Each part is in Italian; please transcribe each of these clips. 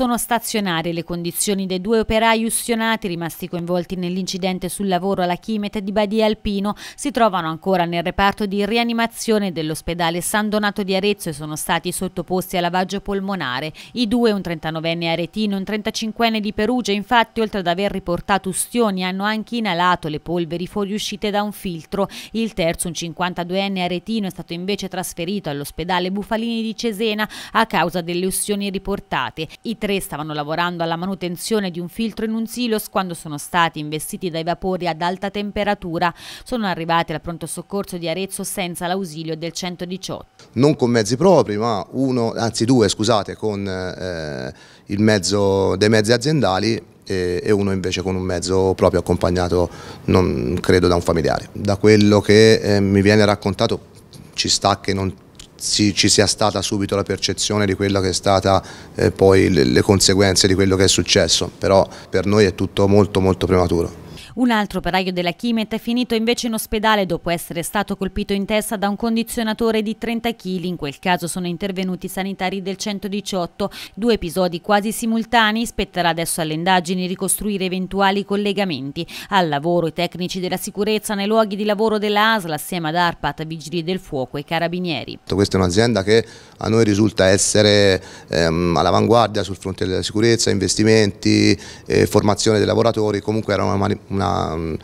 sono stazionarie le condizioni dei due operai ustionati rimasti coinvolti nell'incidente sul lavoro alla Chimet di Badia Alpino. Si trovano ancora nel reparto di rianimazione dell'ospedale San Donato di Arezzo e sono stati sottoposti a lavaggio polmonare. I due, un 39enne aretino e un 35enne di Perugia, infatti, oltre ad aver riportato ustioni, hanno anche inalato le polveri fuoriuscite da un filtro. Il terzo, un 52enne aretino, è stato invece trasferito all'ospedale Bufalini di Cesena a causa delle ustioni riportate. I tre tre stavano lavorando alla manutenzione di un filtro in un silos quando sono stati investiti dai vapori ad alta temperatura. Sono arrivati al pronto soccorso di Arezzo senza l'ausilio del 118. Non con mezzi propri, ma uno, anzi due, scusate, con eh, il mezzo dei mezzi aziendali e, uno invece con un mezzo proprio accompagnato, non credo, da un familiare. Da quello che eh, mi viene raccontato ci sta che non ci sia stata subito la percezione di quello che è stata eh, poi le, le conseguenze di quello che è successo, però per noi è tutto molto molto prematuro. Un altro operaio della Chimet è finito invece in ospedale dopo essere stato colpito in testa da un condizionatore di 30 kg. In quel caso sono intervenuti i sanitari del 118. Due episodi quasi simultanei. Spetterà adesso alle indagini ricostruire eventuali collegamenti. Al lavoro i tecnici della sicurezza nei luoghi di lavoro della ASL assieme ad ARPAT, Vigili del Fuoco e Carabinieri. Questa è un'azienda che a noi risulta essere ehm, all'avanguardia sul fronte della sicurezza, investimenti, eh, formazione dei lavoratori. Comunque era una, una Mm,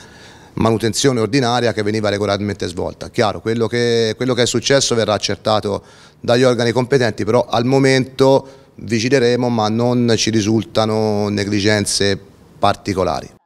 manutenzione ordinaria che veniva regolarmente svolta. Chiaro, quello che, quello che è successo verrà accertato dagli organi competenti, però al momento vigileremo ma non ci risultano negligenze particolari.